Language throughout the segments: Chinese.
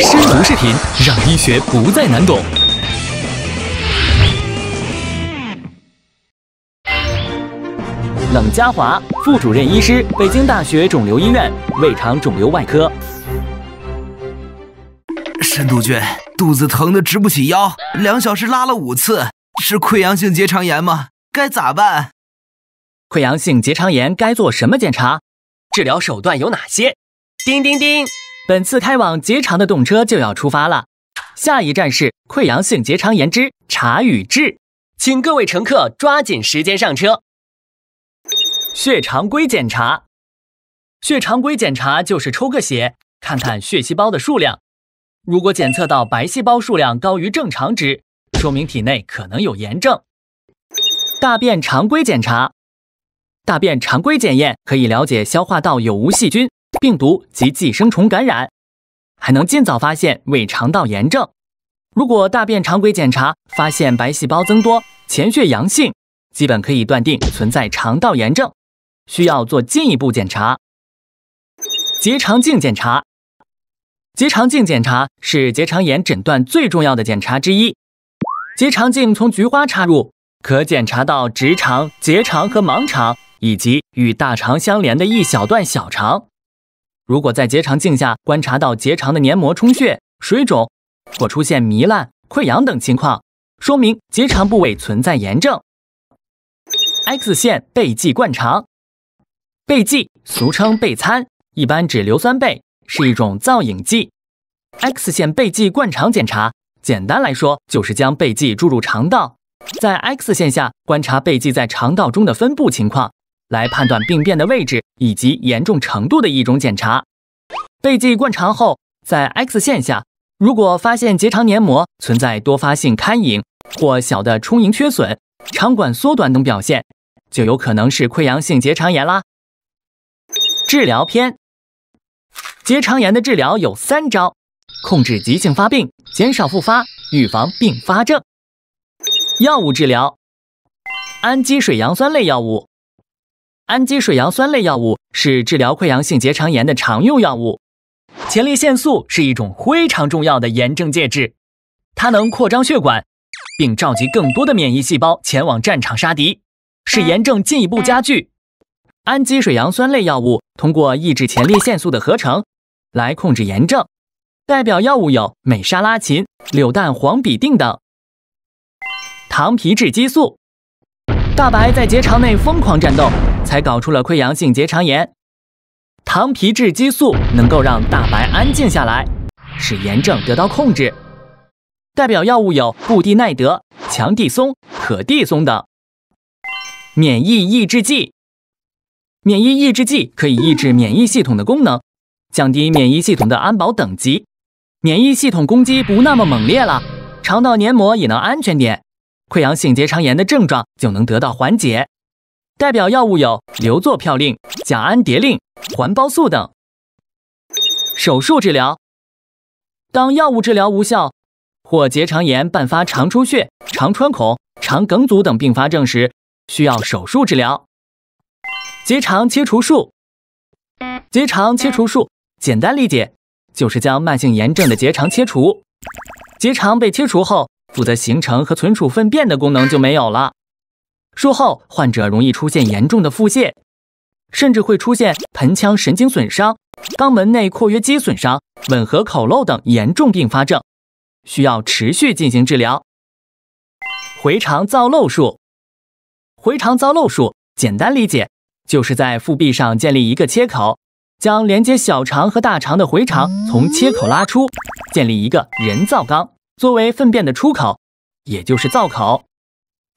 深读视频，让医学不再难懂。冷嘉华，副主任医师，北京大学肿瘤医院胃肠肿瘤外科。深杜君，肚子疼的直不起腰，两小时拉了五次，是溃疡性结肠炎吗？该咋办？溃疡性结肠炎该做什么检查？治疗手段有哪些？叮叮叮。本次开往结肠的动车就要出发了，下一站是溃疡性结肠炎之查与治，请各位乘客抓紧时间上车。血常规检查，血常规检查就是抽个血，看看血细胞的数量。如果检测到白细胞数量高于正常值，说明体内可能有炎症。大便常规检查，大便常规检验可以了解消化道有无细菌。病毒及寄生虫感染，还能尽早发现胃肠道炎症。如果大便常规检查发现白细胞增多、潜血阳性，基本可以断定存在肠道炎症，需要做进一步检查。结肠镜检查，结肠镜检查是结肠炎诊断最重要的检查之一。结肠镜从菊花插入，可检查到直肠、结肠和盲肠，以及与大肠相连的一小段小肠。如果在结肠镜下观察到结肠的黏膜充血、水肿，或出现糜烂、溃疡等情况，说明结肠部位存在炎症。X 线背剂灌肠，背剂俗称背餐，一般指硫酸钡，是一种造影剂。X 线背剂灌肠检查，简单来说就是将背剂注入肠道，在 X 线下观察背剂在肠道中的分布情况。来判断病变的位置以及严重程度的一种检查。背剂灌肠后，在 X 线下，如果发现结肠黏膜存在多发性刊影或小的充盈缺损、肠管缩短等表现，就有可能是溃疡性结肠炎啦。治疗篇：结肠炎的治疗有三招，控制急性发病，减少复发，预防并发症。药物治疗：氨基水杨酸类药物。氨基水杨酸类药物是治疗溃疡性结肠炎的常用药物。前列腺素是一种非常重要的炎症介质，它能扩张血管，并召集更多的免疫细胞前往战场杀敌，使炎症进一步加剧。氨基水杨酸类药物通过抑制前列腺素的合成来控制炎症，代表药物有美沙拉嗪、柳氮磺吡啶等。糖皮质激素，大白在结肠内疯狂战斗。才搞出了溃疡性结肠炎。糖皮质激素能够让大白安静下来，使炎症得到控制。代表药物有布地奈德、强地松、可地松等。免疫抑制剂，免疫抑制剂可以抑制免疫系统的功能，降低免疫系统的安保等级，免疫系统攻击不那么猛烈了，肠道黏膜也能安全点，溃疡性结肠炎的症状就能得到缓解。代表药物有硫唑嘌呤、甲氨蝶呤、环孢素等。手术治疗，当药物治疗无效或结肠炎伴发肠出血、肠穿孔、肠梗阻等并发症时，需要手术治疗。结肠切除术，结肠切除术，简单理解就是将慢性炎症的结肠切除。结肠被切除后，负责形成和存储粪便的功能就没有了。术后患者容易出现严重的腹泻，甚至会出现盆腔神经损伤、肛门内括约肌损伤、吻合口漏等严重并发症，需要持续进行治疗。回肠造瘘术，回肠造瘘术简单理解就是在腹壁上建立一个切口，将连接小肠和大肠的回肠从切口拉出，建立一个人造肛，作为粪便的出口，也就是造口。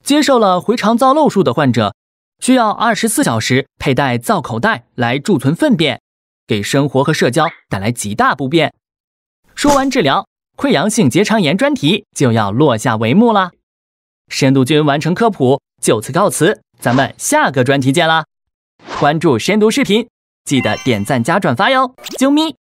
接受了回肠造瘘术的患者，需要二十四小时佩戴造口袋来贮存粪便，给生活和社交带来极大不便。说完治疗溃疡性结肠炎专题就要落下帷幕啦。深度君完成科普，就此告辞，咱们下个专题见啦！关注深度视频，记得点赞加转发哟，啾咪！